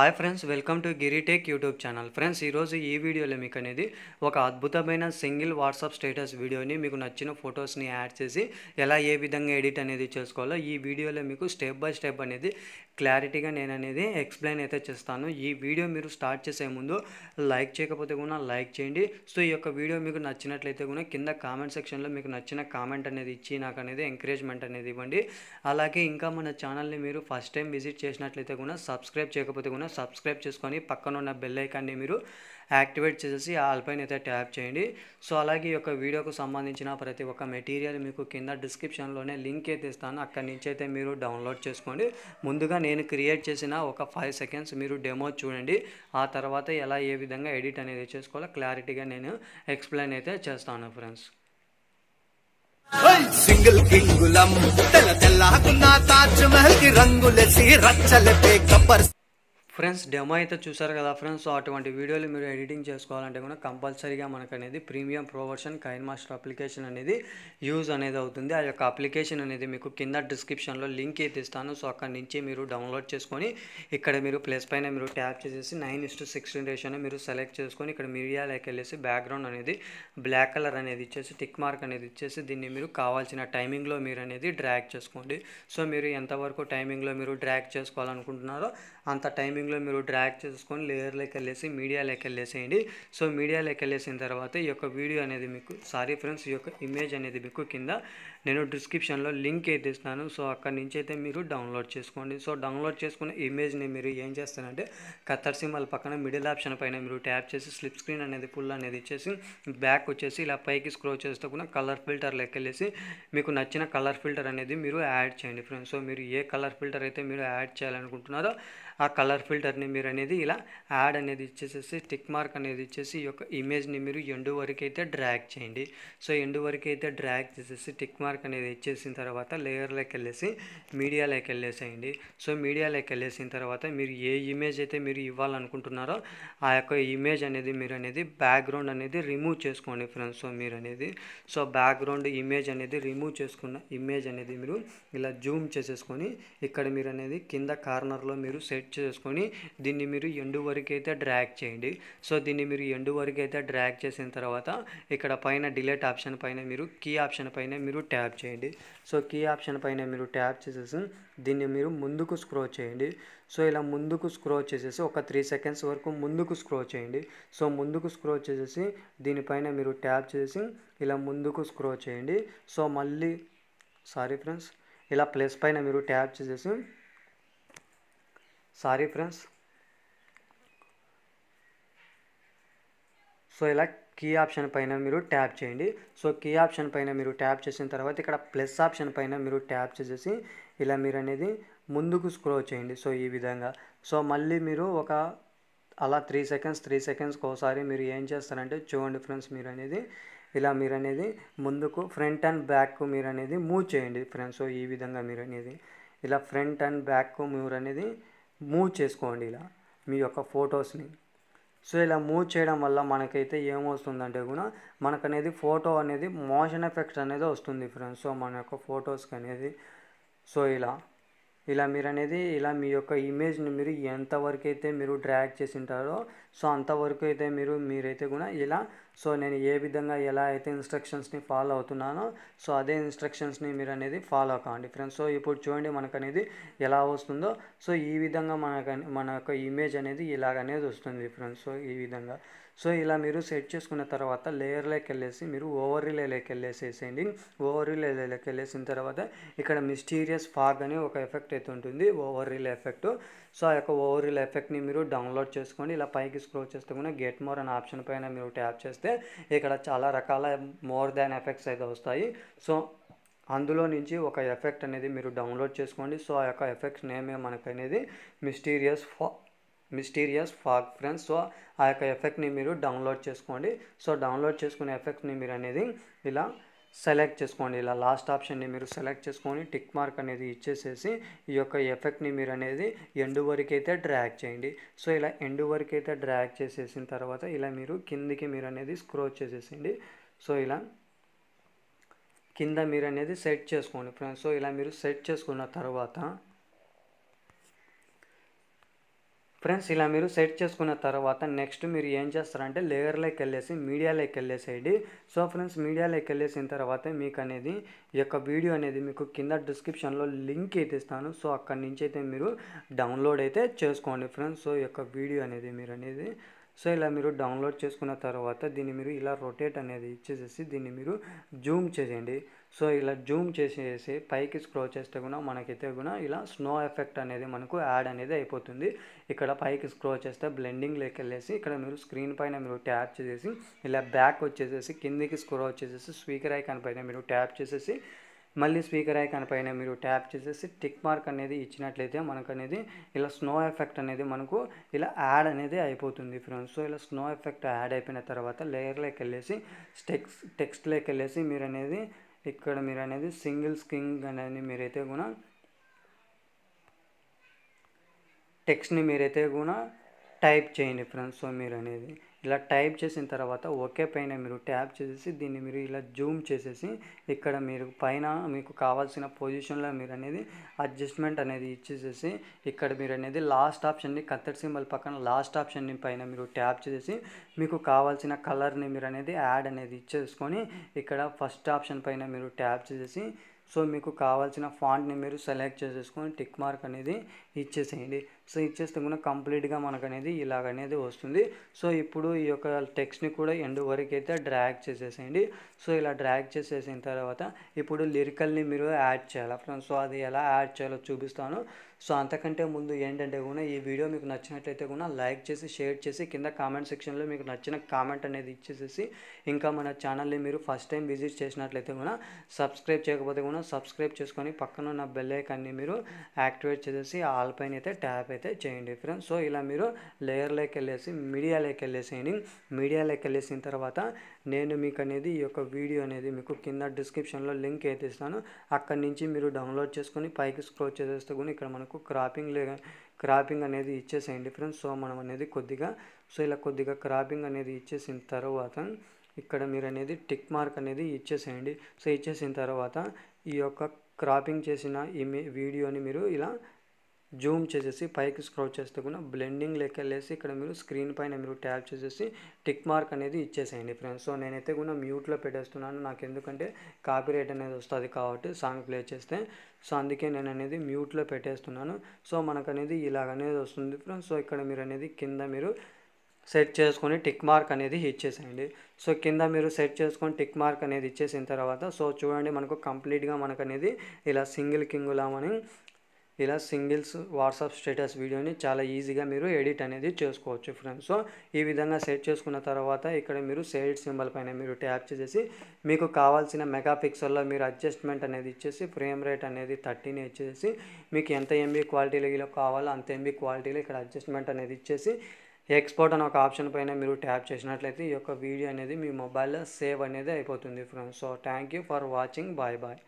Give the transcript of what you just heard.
hi friends welcome to Giritech YouTube channel friends ఈరోజు ఈ వీడియోలో మీకు అనేది ఒక అద్భుతమైన సింగిల్ వాట్సాప్ స్టేటస్ వీడియోని మీకు నచ్చిన ఫొటోస్ని యాడ్ చేసి ఎలా ఏ విధంగా ఎడిట్ అనేది చేసుకోవాలో ఈ వీడియోలో మీకు స్టెప్ బై స్టెప్ అనేది క్లారిటీగా నేను అనేది ఎక్స్ప్లెయిన్ అయితే చేస్తాను ఈ వీడియో మీరు స్టార్ట్ చేసే ముందు లైక్ చేయకపోతే కూడా లైక్ చేయండి సో ఈ యొక్క వీడియో మీకు నచ్చినట్లయితే కూడా కింద కామెంట్ సెక్షన్లో మీకు నచ్చిన కామెంట్ అనేది ఇచ్చి నాకు అనేది ఎంకరేజ్మెంట్ అనేది ఇవ్వండి అలాగే ఇంకా మన ఛానల్ని మీరు ఫస్ట్ టైం విజిట్ చేసినట్లయితే కూడా సబ్స్క్రైబ్ చేయకపోతే కూడా సబ్స్క్రైబ్ చేసుకొని పక్కన ఉన్న బెల్ ఐకాన్ని మీరు యాక్టివేట్ చేసేసి ఆల్పైన అయితే ట్యాప్ చేయండి సో అలాగే ఈ యొక్క వీడియోకు సంబంధించిన ప్రతి ఒక్క మెటీరియల్ మీకు కింద డిస్క్రిప్షన్లోనే లింక్ అయితే ఇస్తాను అక్కడి నుంచి అయితే మీరు డౌన్లోడ్ చేసుకోండి ముందుగా నేను క్రియేట్ చేసిన ఒక ఫైవ్ సెకండ్స్ మీరు డెమో చూడండి ఆ తర్వాత ఎలా ఏ విధంగా ఎడిట్ అనేది చేసుకోవాలో క్లారిటీగా నేను ఎక్స్ప్లెయిన్ అయితే చేస్తాను ఫ్రెండ్స్ సింగిల్ కింగులం తెల్ల తెల్లాకున్న తాజ్ మహల్ కి రంగులేసి రచ్చలపే కబ్బర్ ఫ్రెండ్స్ డెమో అయితే చూసారు కదా ఫ్రెండ్స్ అటువంటి వీడియోలు మీరు ఎడిటింగ్ చేసుకోవాలంటే కూడా కంపల్సరీగా మనకు అనేది premium pro version KineMaster application అనేది యూజ్ అనేది అవుతుంది ఆ యొక్క అప్లికేషన్ అనేది మీకు కింద డిస్క్రిప్షన్లో లింక్ అయితే ఇస్తాను సో అక్కడి నుంచి మీరు డౌన్లోడ్ చేసుకొని ఇక్కడ మీరు ప్లస్ పైన మీరు ట్యాప్ చేసేసి నైన్ ఇస్ టు సిక్స్టీన్ రేషియోని మీరు సెలెక్ట్ చేసుకొని ఇక్కడ లైక్ వెళ్ళేసి బ్యాక్గ్రౌండ్ అనేది బ్లాక్ కలర్ అనేది ఇచ్చేసి టిక్ మార్క్ అనేది ఇచ్చేసి దీన్ని మీరు కావాల్సిన టైమింగ్లో మీరు అనేది డ్రాక్ చేసుకోండి సో మీరు ఎంతవరకు టైమింగ్లో మీరు డ్రాక్ చేసుకోవాలనుకుంటున్నారో అంత టైమింగ్ స్టార్టింగ్లో మీరు డ్రాక్ చేసుకొని లేయర్ లెక్క వెళ్ళేసి మీడియా లెక్క వెళ్ళేసేయండి సో మీడియా లెక్క వెళ్ళేసిన తర్వాత ఈ యొక్క వీడియో అనేది మీకు సారీ ఫ్రెండ్స్ ఈ యొక్క ఇమేజ్ అనేది మీకు కింద నేను డిస్క్రిప్షన్లో లింక్ అయితే ఇస్తాను సో అక్కడి నుంచి అయితే మీరు డౌన్లోడ్ చేసుకోండి సో డౌన్లోడ్ చేసుకున్న ఇమేజ్ని మీరు ఏం చేస్తారంటే కత్తర్ సింబల్ పక్కన మిడిల్ ఆప్షన్ పైన మీరు ట్యాప్ చేసి స్లిప్ స్క్రీన్ అనేది ఫుల్ అనేది ఇచ్చేసి బ్యాక్ వచ్చేసి ఇలా పైకి స్క్రో చేస్తే కూడా కలర్ ఫిల్టర్ లెక్కెళ్ళేసి మీకు నచ్చిన కలర్ ఫిల్టర్ అనేది మీరు యాడ్ చేయండి ఫ్రెండ్స్ సో మీరు ఏ కలర్ ఫిల్టర్ అయితే మీరు యాడ్ చేయాలనుకుంటున్నారో ఆ కలర్ ఫిల్టర్ని మీరు అనేది ఇలా యాడ్ అనేది ఇచ్చేసేసి టిక్ మార్క్ అనేది ఇచ్చేసి ఈ యొక్క ఇమేజ్ని మీరు ఎండు వరకు అయితే డ్రాగ్ చేయండి సో ఎండు వరకు అయితే డ్రాగ్ చేసేసి టిక్ మార్క్ అనేది ఇచ్చేసిన తర్వాత లేయర్లోకి వెళ్ళేసి మీడియాలోకి వెళ్ళేసేయండి సో మీడియాలోకి వెళ్ళేసిన తర్వాత మీరు ఏ ఇమేజ్ అయితే మీరు ఇవ్వాలనుకుంటున్నారో ఆ యొక్క ఇమేజ్ అనేది మీరు అనేది బ్యాక్గ్రౌండ్ అనేది రిమూవ్ చేసుకోండి ఫ్రెండ్స్ సో మీరు అనేది సో బ్యాక్గ్రౌండ్ ఇమేజ్ అనేది రిమూవ్ చేసుకున్న ఇమేజ్ అనేది మీరు ఇలా జూమ్ చేసేసుకొని ఇక్కడ మీరు అనేది కింద కార్నర్లో మీరు సెట్ చేసుకొని తీసుకొని దీన్ని మీరు ఎండు వరకు అయితే డ్రాక్ చేయండి సో దీన్ని మీరు ఎండు వరకు అయితే డ్రాక్ చేసిన తర్వాత ఇక్కడ పైన డిలేట్ ఆప్షన్ పైన మీరు కీ ఆప్షన్ పైన మీరు ట్యాప్ చేయండి సో కీ ఆప్షన్ పైన మీరు ట్యాప్ చేసేసి దీన్ని మీరు ముందుకు స్క్రో చేయండి సో ఇలా ముందుకు స్క్రో చేసేసి ఒక త్రీ సెకండ్స్ వరకు ముందుకు స్క్రో చేయండి సో ముందుకు స్క్రో చేసేసి దీనిపైన మీరు ట్యాప్ చేసి ఇలా ముందుకు స్క్రో చేయండి సో మళ్ళీ సారీ ఫ్రెండ్స్ ఇలా ప్లస్ పైన మీరు ట్యాప్ చేసేసి సారీ ఫ్రెండ్స్ సో ఇలా కీ ఆప్షన్ పైన మీరు ట్యాప్ చేయండి సో కీ ఆప్షన్ పైన మీరు ట్యాప్ చేసిన తర్వాత ఇక్కడ ప్లస్ ఆప్షన్ పైన మీరు ట్యాప్ చేసేసి ఇలా మీరు అనేది ముందుకు స్క్రోల్ చేయండి సో ఈ విధంగా సో మళ్ళీ మీరు ఒక అలా త్రీ సెకండ్స్ త్రీ సెకండ్స్కి ఒకసారి మీరు ఏం చేస్తారంటే చూడండి ఫ్రెండ్స్ మీరు అనేది ఇలా మీరు అనేది ముందుకు ఫ్రంట్ అండ్ బ్యాక్ మీరు అనేది మూవ్ చేయండి ఫ్రెండ్స్ సో ఈ విధంగా మీరు అనేది ఇలా ఫ్రంట్ అండ్ బ్యాక్ మీరు అనేది మూవ్ చేసుకోండి ఇలా మీ యొక్క ఫొటోస్ని సో ఇలా మూవ్ చేయడం వల్ల మనకైతే ఏమొస్తుందంటే కూడా మనకనేది ఫోటో అనేది మోషన్ ఎఫెక్ట్ అనేది వస్తుంది ఫ్రెండ్స్ సో మన యొక్క ఫొటోస్కి అనేది సో ఇలా ఇలా మీరు అనేది ఇలా మీ యొక్క ఇమేజ్ని మీరు ఎంతవరకు అయితే మీరు డ్రాగ్ చేసి ఉంటారో సో అంతవరకు అయితే మీరు మీరైతే కూడా ఇలా సో నేను ఏ విధంగా ఎలా అయితే ఇన్స్ట్రక్షన్స్ని ఫాలో అవుతున్నానో సో అదే ఇన్స్ట్రక్షన్స్ని మీరు అనేది ఫాలో కావండి ఫ్రెండ్స్ సో ఇప్పుడు చూడండి మనకు అనేది ఎలా వస్తుందో సో ఈ విధంగా మనకు మన యొక్క ఇమేజ్ అనేది ఇలాగనేది వస్తుంది ఫ్రెండ్స్ సో ఈ విధంగా సో ఇలా మీరు సెట్ చేసుకున్న తర్వాత లేయర్లోకి వెళ్ళేసి మీరు ఓవర్ రిలేలోకి వెళ్ళేసేసేయండి ఓవర్ రిలేలోకి వెళ్ళేసిన తర్వాత ఇక్కడ మిస్టీరియస్ ఫాగ్ అని ఒక ఎఫెక్ట్ అయితే ఉంటుంది ఓవర్ రీల్ ఎఫెక్ట్ సో ఆ యొక్క ఓవర్ రిలే ఎఫెక్ట్ని మీరు డౌన్లోడ్ చేసుకోండి ఇలా పైకి స్క్రోల్ చేస్తే కూడా గెట్ మోర్ అనే ఆప్షన్ పైన మీరు ట్యాప్ చేస్తే ఇక్కడ చాలా రకాల మోర్ దాన్ ఎఫెక్ట్స్ అయితే వస్తాయి సో అందులో నుంచి ఒక ఎఫెక్ట్ అనేది మీరు డౌన్లోడ్ చేసుకోండి సో ఆ యొక్క ఎఫెక్ట్స్ నేమే మనకు అనేది మిస్టీరియస్ ఫా మిస్టీరియస్ ఫాగ్ ఫ్రెండ్స్ సో ఆ యొక్క ఎఫెక్ట్ని మీరు డౌన్లోడ్ చేసుకోండి సో డౌన్లోడ్ చేసుకునే ఎఫెక్ట్ని మీరు అనేది ఇలా సెలెక్ట్ చేసుకోండి ఇలా లాస్ట్ ఆప్షన్ని మీరు సెలెక్ట్ చేసుకొని టిక్ మార్క్ అనేది ఇచ్చేసేసి ఈ యొక్క ఎఫెక్ట్ని మీరు అనేది ఎండు వరకైతే డ్రాక్ డ్రాగ్ చేయండి సో ఇలా ఎండు వరకైతే డ్రాక్ డ్రాగ్ చేసేసిన తర్వాత ఇలా మీరు కిందికి మీరు అనేది స్క్రోచ్ చేసేసేయండి సో ఇలా కింద మీరు అనేది సెట్ చేసుకోండి ఫ్రెండ్స్ సో ఇలా మీరు సెట్ చేసుకున్న తర్వాత ఫ్రెండ్స్ ఇలా మీరు సెట్ చేసుకున్న తర్వాత నెక్స్ట్ మీరు ఏం చేస్తారంటే లేయర్లోకి వెళ్ళేసి మీడియాలోకి వెళ్ళేసేయండి సో ఫ్రెండ్స్ మీడియాలోకి వెళ్ళేసిన తర్వాత మీకు అనేది ఈ యొక్క వీడియో అనేది మీకు కింద డిస్క్రిప్షన్లో లింక్ అయితే ఇస్తాను సో అక్కడి నుంచి అయితే మీరు డౌన్లోడ్ అయితే చేసుకోండి ఫ్రెండ్స్ సో ఈ యొక్క వీడియో అనేది మీరు అనేది సో ఇలా మీరు డౌన్లోడ్ చేసుకున్న తర్వాత దీన్ని మీరు ఇలా రొటేట్ అనేది ఇచ్చేసేసి దీన్ని మీరు జూమ్ చేసేయండి సో ఇలా జూమ్ చేసేసి పైకి స్క్రోల్ చేస్తే కూడా మనకైతే కూడా ఇలా స్నో ఎఫెక్ట్ అనేది మనకు యాడ్ అనేది అయిపోతుంది ఇక్కడ పైకి స్క్రోల్ చేస్తే బ్లెండింగ్లోకి వెళ్ళేసి ఇక్కడ మీరు స్క్రీన్ పైన మీరు ట్యాప్ చేసేసి ఇలా బ్యాక్ వచ్చేసేసి కిందికి స్క్రోల్ వచ్చేసేసి స్పీకర్ ఐకాన్ పైన మీరు ట్యాప్ చేసేసి మళ్ళీ స్పీకర్ ఐకాన్ పైన మీరు ట్యాప్ చేసేసి టిక్ మార్క్ అనేది ఇచ్చినట్లయితే మనకు అనేది ఇలా స్నో ఎఫెక్ట్ అనేది మనకు ఇలా యాడ్ అనేది అయిపోతుంది ఫ్రెండ్స్ సో ఇలా స్నో ఎఫెక్ట్ యాడ్ అయిపోయిన తర్వాత లేయర్లోకి వెళ్ళేసి టెక్స్ట్ టెక్స్ట్లోకి వెళ్ళేసి మీరు అనేది ఇక్కడ మీరు అనేది సింగిల్ స్కింగ్ అనేది మీరైతే కూడా టెక్స్ట్ని మీరైతే కూడా టైప్ చేయండి ఫ్రెండ్స్ సో మీరు అనేది ఇలా టైప్ చేసిన తర్వాత ఓకే పైన మీరు ట్యాప్ చేసేసి దీన్ని మీరు ఇలా జూమ్ చేసేసి ఇక్కడ మీరు పైన మీకు కావాల్సిన పొజిషన్లో మీరు అనేది అడ్జస్ట్మెంట్ అనేది ఇచ్చేసేసి ఇక్కడ మీరు అనేది లాస్ట్ ఆప్షన్ని కత్తడి సింబల్ పక్కన లాస్ట్ ఆప్షన్ని పైన మీరు ట్యాప్ చేసేసి మీకు కావాల్సిన కలర్ని మీరు అనేది యాడ్ అనేది ఇచ్చేసుకొని ఇక్కడ ఫస్ట్ ఆప్షన్ పైన మీరు ట్యాప్ చేసేసి సో మీకు కావాల్సిన ఫాంట్ని మీరు సెలెక్ట్ చేసేసుకొని టిక్ మార్క్ అనేది ఇచ్చేసేయండి సో ఇచ్చేస్తే కూడా కంప్లీట్గా మనకనేది ఇలాగనేది వస్తుంది సో ఇప్పుడు ఈ యొక్క టెక్స్ట్ని కూడా ఎండ్ వరకు అయితే డ్రాగ్ చేసేసేయండి సో ఇలా డ్రాగ్ చేసేసిన తర్వాత ఇప్పుడు లిరికల్ని మీరు యాడ్ చేయాలి ఫ్రెండ్స్ సో అది ఎలా యాడ్ చేయాలో చూపిస్తాను సో అంతకంటే ముందు ఏంటంటే కూడా ఈ వీడియో మీకు నచ్చినట్లయితే కూడా లైక్ చేసి షేర్ చేసి కింద కామెంట్ సెక్షన్లో మీకు నచ్చిన కామెంట్ అనేది ఇచ్చేసేసి ఇంకా మన ఛానల్ని మీరు ఫస్ట్ టైం విజిట్ చేసినట్లయితే కూడా సబ్స్క్రైబ్ చేయకపోతే కూడా సబ్స్క్రైబ్ చేసుకొని పక్కన ఉన్న బెల్లైకాన్ని మీరు యాక్టివేట్ చేసేసి ఆల్ పైన అయితే ట్యాప్ అయితే అయితే చేయండి ఫ్రెండ్స్ సో ఇలా మీరు లేయర్లోకి వెళ్ళేసి మీడియాలోకి వెళ్ళేసేయండి మీడియాలోకి వెళ్ళేసిన తర్వాత నేను మీకు అనేది ఈ యొక్క వీడియో అనేది మీకు కింద డిస్క్రిప్షన్లో లింక్ అయితే ఇస్తాను అక్కడి నుంచి మీరు డౌన్లోడ్ చేసుకొని పైకి స్క్రోచ్ చేసేస్తే కూడా ఇక్కడ మనకు క్రాపింగ్ లే క్రాపింగ్ అనేది ఇచ్చేసేయండి ఫ్రెండ్స్ సో మనం అనేది కొద్దిగా సో ఇలా కొద్దిగా క్రాపింగ్ అనేది ఇచ్చేసిన తర్వాత ఇక్కడ మీరు అనేది టిక్ మార్క్ అనేది ఇచ్చేసేయండి సో ఇచ్చేసిన తర్వాత ఈ యొక్క క్రాపింగ్ చేసిన ఇమే వీడియోని మీరు ఇలా జూమ్ చేసేసి పైకి స్క్రోల్ చేస్తే కూడా బ్లెండింగ్ లెక్క వెళ్ళేసి ఇక్కడ మీరు స్క్రీన్ పైన మీరు ట్యాప్ చేసేసి టిక్ మార్క్ అనేది ఇచ్చేసేయండి ఫ్రెండ్స్ సో నేనైతే కూడా మ్యూట్లో పెట్టేస్తున్నాను నాకు ఎందుకంటే కాపీ రేట్ అనేది వస్తుంది కాబట్టి సాంగ్ ప్లే చేస్తే సో అందుకే నేను అనేది మ్యూట్లో పెట్టేస్తున్నాను సో మనకు అనేది ఇలాగనేది వస్తుంది ఫ్రెండ్స్ సో ఇక్కడ మీరు అనేది కింద మీరు సెట్ చేసుకొని టిక్ మార్క్ అనేది ఇచ్చేసేయండి సో కింద మీరు సెట్ చేసుకొని టిక్ మార్క్ అనేది ఇచ్చేసిన తర్వాత సో చూడండి మనకు కంప్లీట్గా మనకు అనేది ఇలా సింగిల్ లామని ఇలా సింగిల్స్ వాట్సాప్ స్టేటస్ వీడియోని చాలా ఈజీగా మీరు ఎడిట్ అనేది చేసుకోవచ్చు ఫ్రెండ్స్ సో ఈ విధంగా సెట్ చేసుకున్న తర్వాత ఇక్కడ మీరు షేడ్ సింబల్ పైన మీరు ట్యాప్ చేసేసి మీకు కావాల్సిన మెగా పిక్సెల్లో మీరు అడ్జస్ట్మెంట్ అనేది ఇచ్చేసి ఫ్రేమ్ రేట్ అనేది థర్టీని ఇచ్చేసి మీకు ఎంత ఎంబీ క్వాలిటీలో కావాలో అంత ఎంబీ క్వాలిటీలో ఇక్కడ అడ్జస్ట్మెంట్ అనేది ఇచ్చేసి ఎక్స్పోర్ట్ అనే ఒక ఆప్షన్ పైన మీరు ట్యాప్ చేసినట్లయితే ఈ యొక్క వీడియో అనేది మీ మొబైల్లో సేవ్ అనేది అయిపోతుంది friends so thank you for watching bye bye